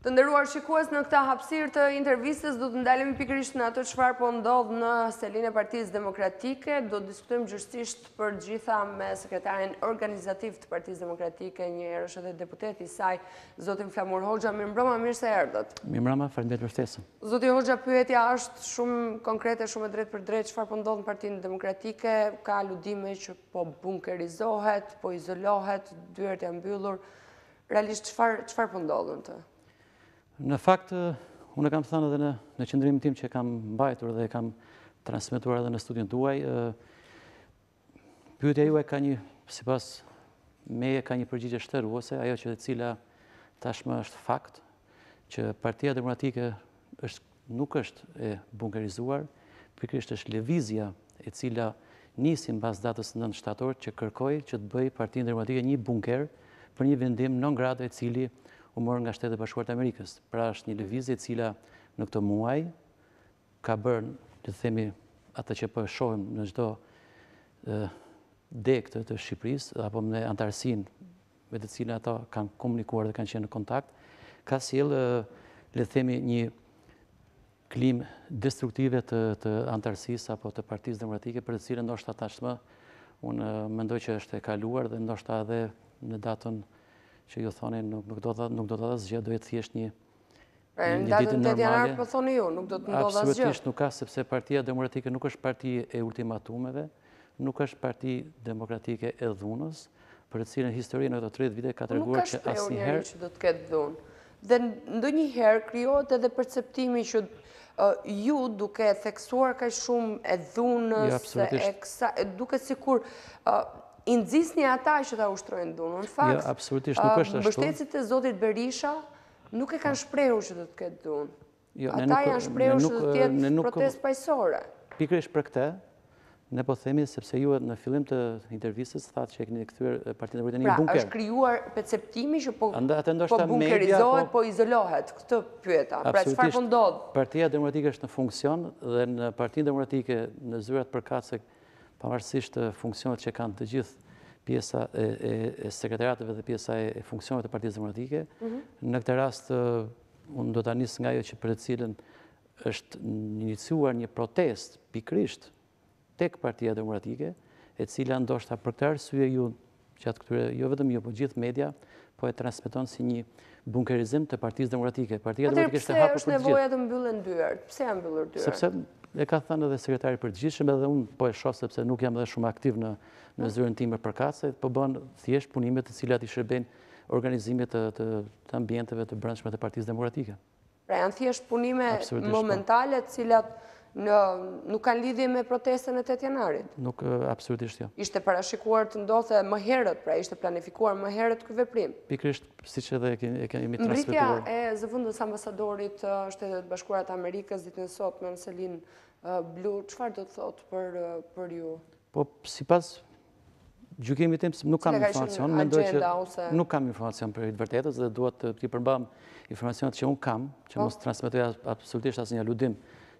Të ndëruar shikues në këta hapsir të intervistës, du të ndalemi pikrisht në ato qëfar po ndodhë në selin e demokratike. Do të diskutujmë gjërstisht për gjitha me sekretarin organizativ të partijës demokratike, një erësh deputet deputeti saj, Zotin Flamur Hoxha, mirë mbrama, mirë se erdët. Mirë mbrama, farën dhe Zotin Hoxha, pyetja është shumë konkrete, shumë e drejt për drejt, qëfar po ndodhë në partijën demokratike, ka ludime që po bunkerizohet, po izolohet, dyret janë mbyllur, realisht qëfar po të? Në fakt, unë e kam thënë edhe në qëndrim tim që kam bajtur dhe kam transmituar edhe në studion të uaj, pyëtja juaj ka një, si pas meje, ka një përgjigje shteru, ose ajo që dhe cila tashmë është fakt, që partia demokratike nuk është e bunkerizuar, përkërisht është levizja e cila nisim bas datës në në shtator që kërkoj që të bëj partijin demokratike një bunker për një vendim non gradë e cili u morë nga shtetë e bashkuar të Amerikës. Pra është një levizje cila në këto muaj ka bërë, të themi, atë që përshojmë po në gjdo dekëtë të Shqipërisë, apo në antarësin me të cilën ato kanë komunikuar dhe kanë qenë në kontakt, ka s'jelë, le themi, një klim destruktive të antarësisë apo të partisë demokratike, për të cilën ndoshta atashtë më, unë mendoj që është e kaluar dhe ndoshta edhe në datën që ju thoni nuk do të dhe zgjë, do jetë thjesht një pra, ditë nërmale. Po nuk do të ndodhe zgjë. Absolutisht nuk ka, sepse partia demokratike nuk është parti e ultimatumeve, nuk është parti demokratike e dhunës, për cilën historinë e të 30 vite ka tërguar që asë një herë... Nuk është preur njerë që do të ketë dhunë. Dhe ndë një herë kriot edhe perceptimi që ju duke theksuar ka shumë e dhunës, jo, duke si kur indzis një ataj që ta ushtrojnë dhunë, Në fakt, jo, bështetësit e Zotit Berisha nuk e kanë po. shprehu që të jo, të këtë dhunë. Ata janë shprehu që të tjetë protest pajësore. Pikrish për këte, ne po themi sepse ju në fillim të intervjisës thatë që e këni partinë të vërritë një bunker. Pra, është kryuar perceptimi që po, po bunkerizohet, po-, po izolohet, këtë pyeta. Pra, që farë pëndodhë? Partia demokratike është në funksion dhe në partinë demokratike në zyrat përkatsë pavarësisht funksionet që kanë të gjithë pjesa e sekretariatëve dhe pjesa e funksionet e partijës demokratike. Mhm. Në këtë rast, uh, unë do të anisë nga jo që për të cilën është inicuar një protest pikrisht tek partijat demokratike, e cila ndoshta për këtë arsye ju, gjatë këture, jo vetëm ju, po gjithë media, po e transmiton si një bunkerizim të partijës demokratike. Partijat demokratike është e hapër për të gjithë. pëse është nevoja të mbyllën e mbyllër dyërë? Sepse e ka thënë edhe sekretari për gjithshëm edhe unë po e shohë sepse nuk jam edhe shumë aktiv në, në zyrën time për kase, po bën thjesht punimet të cilat i shërben organizimit të, të, të ambienteve të partijës të demokratike. Pra janë thjesht punime po. momentale të cilat nuk kanë lidhje me protestën e 8 janarit? Nuk, absolutisht jo. Ishte parashikuar të ndothe më herët, pra ishte planifikuar më herët këtë veprim? Pikrisht, si që dhe e kemi transmituar. Mbritja e zëvëndës ambasadorit të shtetet bashkurat Amerikës, ditë nësot, me nëselin blu, qëfar do të thotë për ju? Po, si pas gjukimi tim, nuk kam informacion, nuk kam informacion për i të vërtetës, dhe duhet të përbam informacionet që unë kam, që po. mos transmituja absolutisht asë një ludim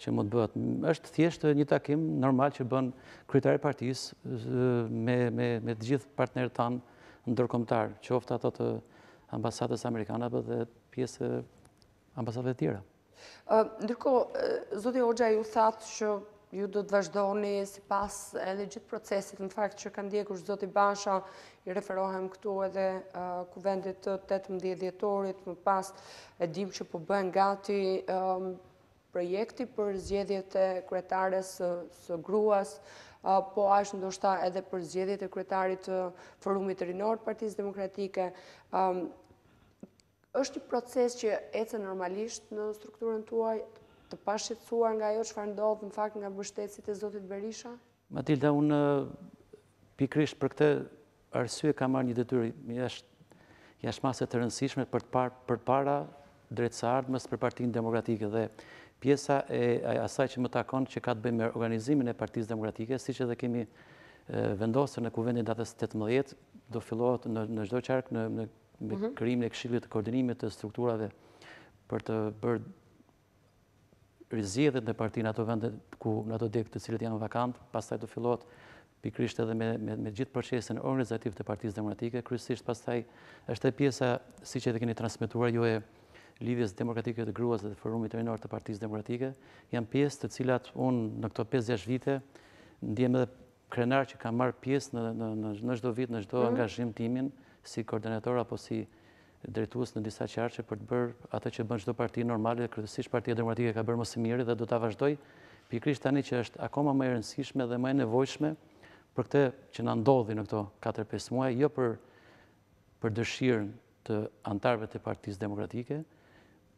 që më të bëhet. është thjesht një takim normal që bën kryetari partis me të gjithë partnerët tanë ndërkomtarë, që ofta ato të ambasatës Amerikanë apë dhe pjesë ambasatëve tjera. Ndërko, Zotë Ogja ju thatë që ju do të vazhdojni si pas edhe gjithë procesit, në fakt që kanë djekur Zotë Basha, i referohem këtu edhe kuvendit të 18 djetorit, më pas e dim që po bëhen gati projekti për zgjedhjet e kretarës së gruas, po ashtë ndoshta edhe për zgjedhjet e kretarit të forumit të rinor partiz demokratike. është një proces që ecë normalisht në strukturën tuaj të pashqetsuar nga jo që ndodhë në fakt nga bështetësit e Zotit Berisha? Matilda, unë pikrisht për këtë arsye ka marrë një detyri, jashtë maset të rëndësishme për para drejtësardë mësë për partinë demokratike dhe pjesa e asaj që më takon që ka të bëjmë organizimin e partiz demokratike, si që dhe kemi vendosër në kuvendin datës 18, do fillohet në gjdo qarkë në kërim mhm. e këshillit të koordinimit të strukturave për të bërë rizjetet në parti në ato vendet ku në ato dek të cilët janë vakant, pastaj do fillohet pikrisht edhe me gjithë procesin organizativ të partiz demokratike, kryesisht pastaj është e pjesa, si që dhe keni transmituar, ju e Lidhjes Demokratike të Gruas dhe Forumit të të Partisë Demokratike, janë pjesë të cilat unë në këto 5-6 vite, ndihem edhe krenar që kam marrë pjesë në në çdo vit, në çdo mhm. angazhim timin si koordinator apo si drejtues në disa qarqe për të bërë atë që bën çdo parti normale, kryesisht Partia Demokratike ka bërë më së miri dhe do ta vazhdoj pikërisht tani që është akoma më e rëndësishme dhe më e nevojshme për këtë që na ndodhi në këto 4-5 muaj, jo për për dëshirën të antarëve të Partisë Demokratike,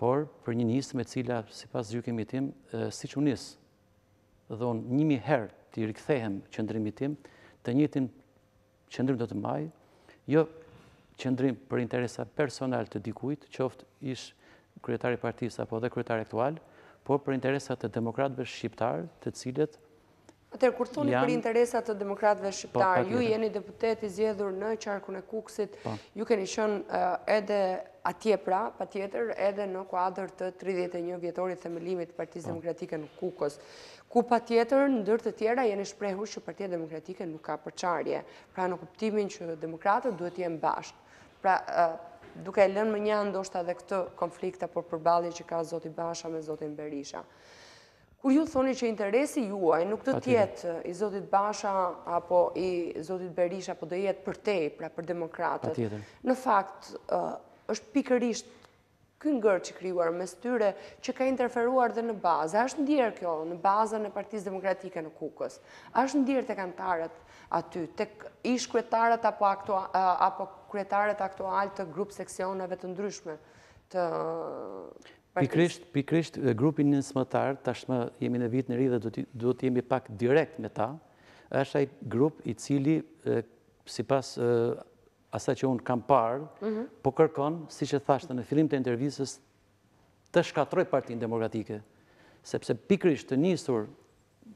por për një njësë e cila, si pas gjykemi tim, si që njësë, dhonë njëmi herë të i rikëthehem qëndrimi tim, të njëtin qëndrim do të mbaj, jo qëndrim për interesa personal të dikuit, qoftë ish kryetari partisa, po dhe kryetari aktual, por për interesa të demokratëve shqiptarë, të cilet Atër, kur thoni për interesat të demokratëve po, shqiptarë, ju jeni deputeti zjedhur në qarkun e kukësit, po. ju keni shënë eh, edhe atje pra, pa tjetër, edhe në kuadrë të 31 vjetorit themelimit Partiz po. Demokratike në kukës, ku pa tjetër, në dërë të tjera, jeni shprehu që Partiz Demokratike nuk ka përqarje, pra në kuptimin që demokratët duhet jenë bashkë. Pra, eh, duke e lënë më një ndoshta dhe këtë konflikta, për përbalin që ka Zotin Basha me Zotin Berisha kur ju thoni që interesi juaj nuk të tjetë i Zotit Basha apo i Zotit Berisha apo dhe jetë për te, pra për demokratët, në fakt është pikërisht kënë gërë që kryuar me styre që ka interferuar dhe në baza, është ndirë kjo në baza në partiz demokratike në kukës, është ndirë të kantarët aty, të ish kretarët apo kretarët aktual të grupë seksionave të ndryshme të... Pikrisht, pikrisht, grupin në smëtar, tashme jemi në vitë në ri dhe do të jemi pak direkt me ta, është ai grup i cili, si pas asa që unë kam parë, mhm. po kërkon, si që thashtë në filim të intervjisës, të shkatroj partinë demokratike, sepse pikrisht të njësur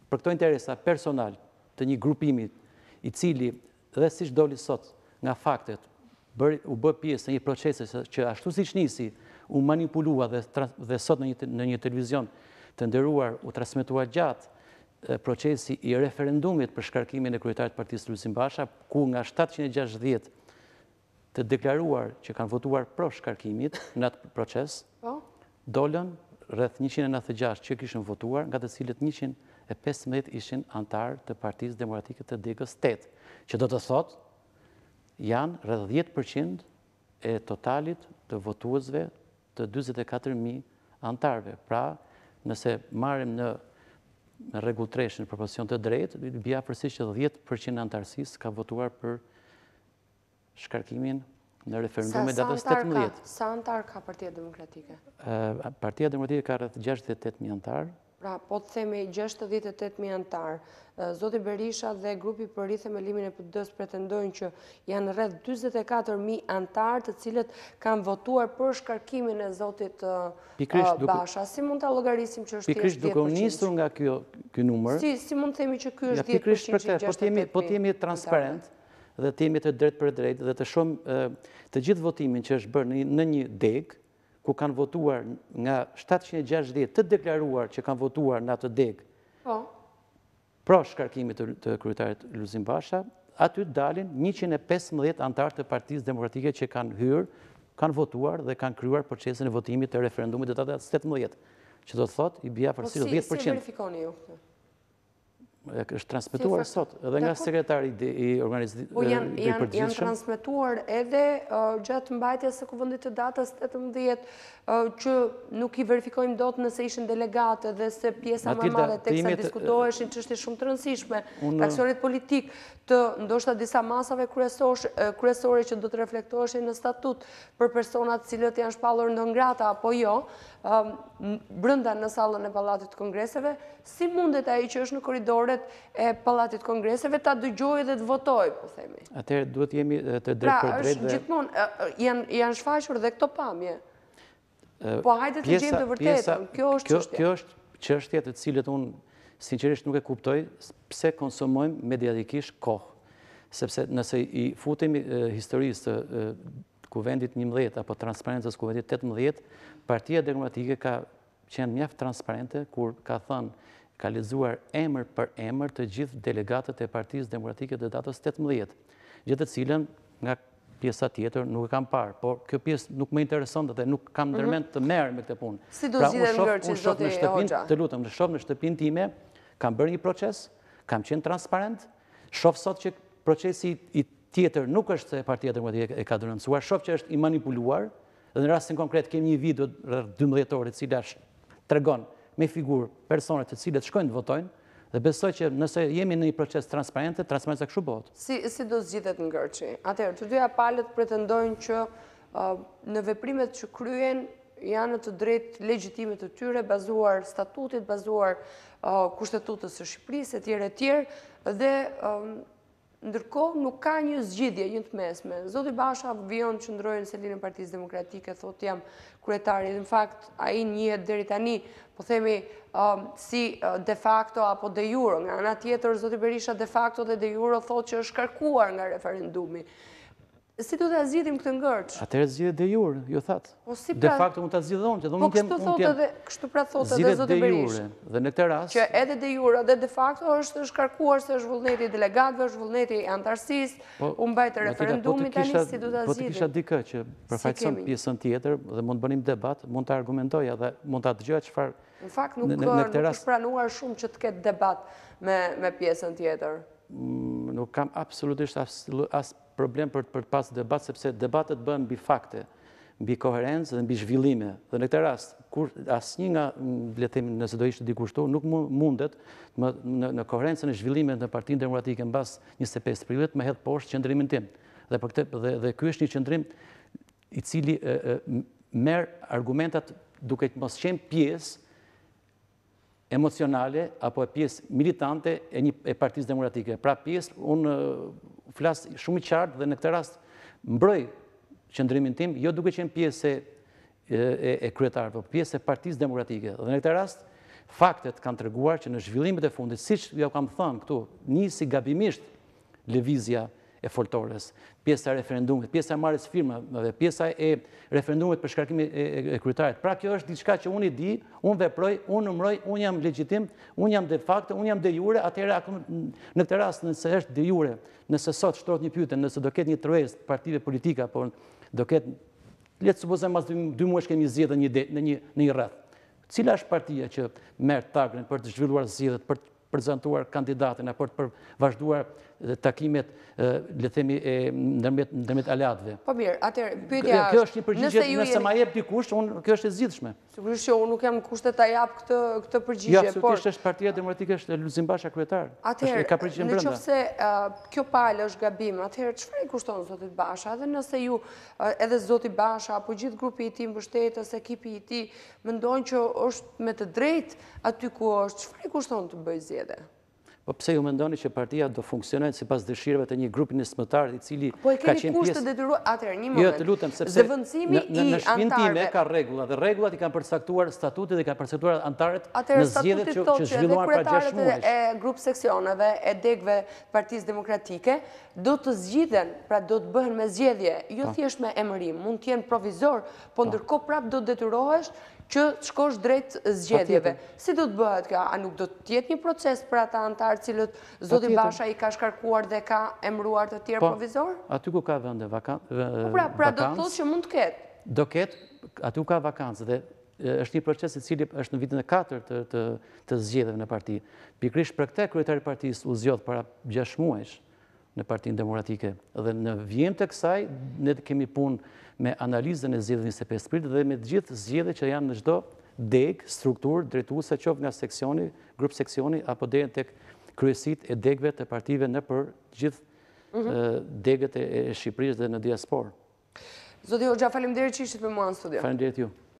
për këto interesa personal të një grupimit i cili dhe si që doli sot nga faktet, u bë pjesë në një procesës, që ashtu si që njësi, u manipulua dhe sot në një televizion të nderuar u trasmetua gjatë procesi i referendumit për shkarkimin e kryetarit partijës Lusin Basha, ku nga 760 të deklaruar që kanë votuar pro shkarkimit në atë proces, dollën rrëth 196 që kishën votuar, nga të cilët 115 ishin antarë të partijës demokratikët të digës 8, që do të thot janë rrëth 10% e totalit të votuazve të 24.000 antarve. Pra, nëse marim në në regutresh në proporcion të drejtë, bja përsisht që 10% antarësis ka votuar për shkarkimin në referendu me datës 18. Sa antarë ka partia demokratike? Partia demokratike ka 68.000 antarë, Pra, po të theme i 68.000 antarë. Zoti Berisha dhe grupi për rrithëm e limin e për dësë pretendojnë që janë rrëth 24.000 antarë të cilët kanë votuar për shkarkimin e Zotit Basha. Si mund të logarisim që është 10%? Pikrish duke unisur nga kjo numër. Si mund të themi që kjo është 10% që i 68.000 antarë? Po të jemi po transparent dhe të jemi të dretë për drejtë dhe të shumë të gjithë votimin që është bërë në një degë, ku kanë votuar nga 760 të deklaruar që kanë votuar në atë degë, po. pro shkarkimit të kryetarit Luzim Basha, aty dalin 115 antarë të partiz demokratike që kanë hyrë, kanë votuar dhe kanë kryuar procesin e votimit të referendumit dhe të të të që do të thot i bja përsi 10%. Po si verifikoni ju këtë? është transmituar sot, edhe nga sekretar i organizatit dhe po i përgjithshëm. janë transmituar edhe gjatë mbajtja se këvëndit të datës 18, që nuk i verifikojmë do të nëse ishën delegate dhe se pjesa më madhe të kësa diskutoheshin që është shumë të rëndësishme, aksionit politik të ndoshta disa masave kresore që do të reflektoheshin në statut për personat cilët janë shpallur në ngrata apo jo, brënda në salën e balatit të kongreseve, si mundet a i që ë e Palatit Kongreseve ta dëgjojë dhe të votojë, po themi. Atëherë duhet jemi të drejtë pra, për drejtë. dhe... Pra, është gjithmonë janë janë shfaqur dhe këto pamje. Po hajde të gjejmë të vërtetën. Kjo është çështja. Kjo është çështja të cilët unë sinqerisht nuk e kuptoj pse konsumojmë mediatikisht kohë. Sepse nëse i futemi historisë të kuvendit 11 apo transparentës kuvendit 18, partia demokratike ka qenë mjaft transparente kur ka thënë ka lezuar emër për emër të gjithë delegatët e partijës demokratike dhe datës 18. Gjithë të cilën nga pjesa tjetër nuk e kam parë, por kjo pjesë nuk me intereson dhe nuk kam mhm. dërmen të merë me këtë punë. Si do pra, zhjithë në ngërë që Të lutëm, në shofë në shtëpin time, kam bërë një proces, kam qenë transparent, shofë sot që procesi i tjetër nuk është e partijet e mëtë e ka dërënësuar, shofë që është i manipuluar, dhe në rrasin konkret kemi një video rrë 12 orë, cila është tregonë me figurë personet të cilët shkojnë të votojnë, dhe besoj që nëse jemi në një proces transparente, transparente këshu botë. Si do zgjithet në gërqi? Atërë, të dyja palët pretendojnë që uh, në veprimet që kryen janë të drejt legjitimet të tyre, bazuar statutit, bazuar uh, kushtetutës e Shqipëris, e tjere, tjere, dhe um, Ndërkohë nuk ka një zgjidhje, një të mesme. Zoti Basha vion që ndrojnë selinë në partijës demokratike, thot jam kretari, dhe në fakt a i njëhet dheri tani, po themi um, si uh, de facto apo de juro, nga nga tjetër, Zoti Berisha de facto dhe de juro thot që është karkuar nga referendumi. Si du të azjidhim këtë ngërç? Atërë zjidhe dhe jurë, ju thatë. Po de pra- facto, unë të azjidhe dhe unë që po dhe unë të jemë... Po, kështu pra thotë dhe zotë Berishë. Zjidhe dhe jurë, dhe në të rast... Që edhe dhe jurë, dhe de facto, është shkarkuar se është vullneti delegatëve, është vullneti antarësis, unë bajtë referendumit, anë i si du të azjidhe. Po të kisha po dika që përfajtësëm pjesën tjetër, dhe mund të bënim debat, mund të argumentoja dhe mund të atë Në fakt nuk është pranuar shumë që të debat me pjesën tjetër. Mm, nuk kam absolutisht asë problem për të pas debat, sepse debatet bëhen bi fakte, bi koherencë dhe bi zhvillime. Dhe në këtë rast, asë një nga bletimin mm, nëse do ishtë dikushtu, nuk mundet në koherencë në zhvillime në partinë dhe në i kemë 25 prilet, me hedhë poshtë qëndrimin tim. Dhe për këtë, dhe kjo është një qëndrim i cili merë argumentat duke të mos qenë pjesë emocionale apo e pjesë militante e një e partijës demokratike. Pra pjesë, unë flasë shumë i qartë dhe në këtë rast mbroj qëndrimin tim, jo duke qenë pjesë e, e, kryetarë, po pjesë e partijës demokratike. Dhe në këtë rast, faktet kanë të rëguar që në zhvillimit e fundit, si që ja kam thënë këtu, nisi gabimisht levizja e foltores, pjesa e referendumit, pjesa e marës firma dhe pjesa e referendumit për shkarkimi e krytarit. Pra kjo është diçka që unë i di, unë veproj, unë nëmroj, unë jam legjitim, unë jam de facto, unë jam de jure, atëherë në këtë rast nëse është de jure, nëse sot shtrot një pyte, nëse do ketë një trojës partive politika, por do ketë, letë supozëm asë dy muesh kemi zjedhe një det, në një Cila është partia që merë tagrin për të zhvilluar zjedhet, për të prezentuar kandidatin, apo të për vazhduar dhe takimet, le themi, nërmet aleatve. Po mirë, atër, pyetja është... Kjo është një përgjigje, nëse ma jep t'i kusht, kjo është e zidhshme. Sigurisht që unë nuk jam kushtet ta jap këtë përgjigje, por... Ja, absolutisht është partia demokratikë, është Luzim Basha kryetar. Atër, në që fëse kjo palë është gabim, atër, qëfar i kushton Zotit Basha? edhe nëse ju, edhe Zotit Basha, apo gjithë grupi i ti më bështetës, ekipi i ti, mëndon që është me të drejtë, aty ku është, qëfar i kushton të bëjzjede? Po pse ju mendoni që partia do funksionojë sipas dëshirave të një grupi nesmëtarë i cili ka qenë pjesë Po e kushtë kushtet e dëruar atëherë një jo, moment. Jo, të lutem, sepse zëvendësimi i anëtarëve. Në shpinë ka rregullat dhe rregullat i kanë përcaktuar statutit dhe kanë përcaktuar anëtarët në zgjedhjet që që zhvilluan pra 6 muaj. Atëherë e grup seksioneve e degëve të Partisë Demokratike do të zgjidhen, pra do të bëhen me zgjedhje, jo po. thjesht me emërim, mund të jenë provizor, po, po. ndërkohë prap do detyrohesh që të shkosh drejt zgjedjeve. Si do të bëhet kjo? A nuk do të tjetë një proces për ata antarë cilët Zoti Basha i ka shkarkuar dhe ka emruar të tjerë po, provizor? Po, aty ku ka vende vakantës. Po pra, pra, do të thotë që mund të ketë? Do ketë, aty ku ka vakantës dhe është një proces i cili është në vitin e 4 të zgjedeve në parti. Pikrish për këte, kërëtari partijës u zgjodhë para 6 muajshë, në partinë demokratike. Dhe në vjem të kësaj, ne kemi punë me analizën e zjedhë 25 prit dhe me gjithë zjedhë që janë në gjdo deg, strukturë, dretu se qovë nga seksioni, grupë seksioni, apo dhe në të kryesit e degëve të partive në për gjithë mhm. degët e Shqipërisë dhe në diasporë. Zotë Jo, gja deri që ishtë për mua në studio. Falim deri të ju.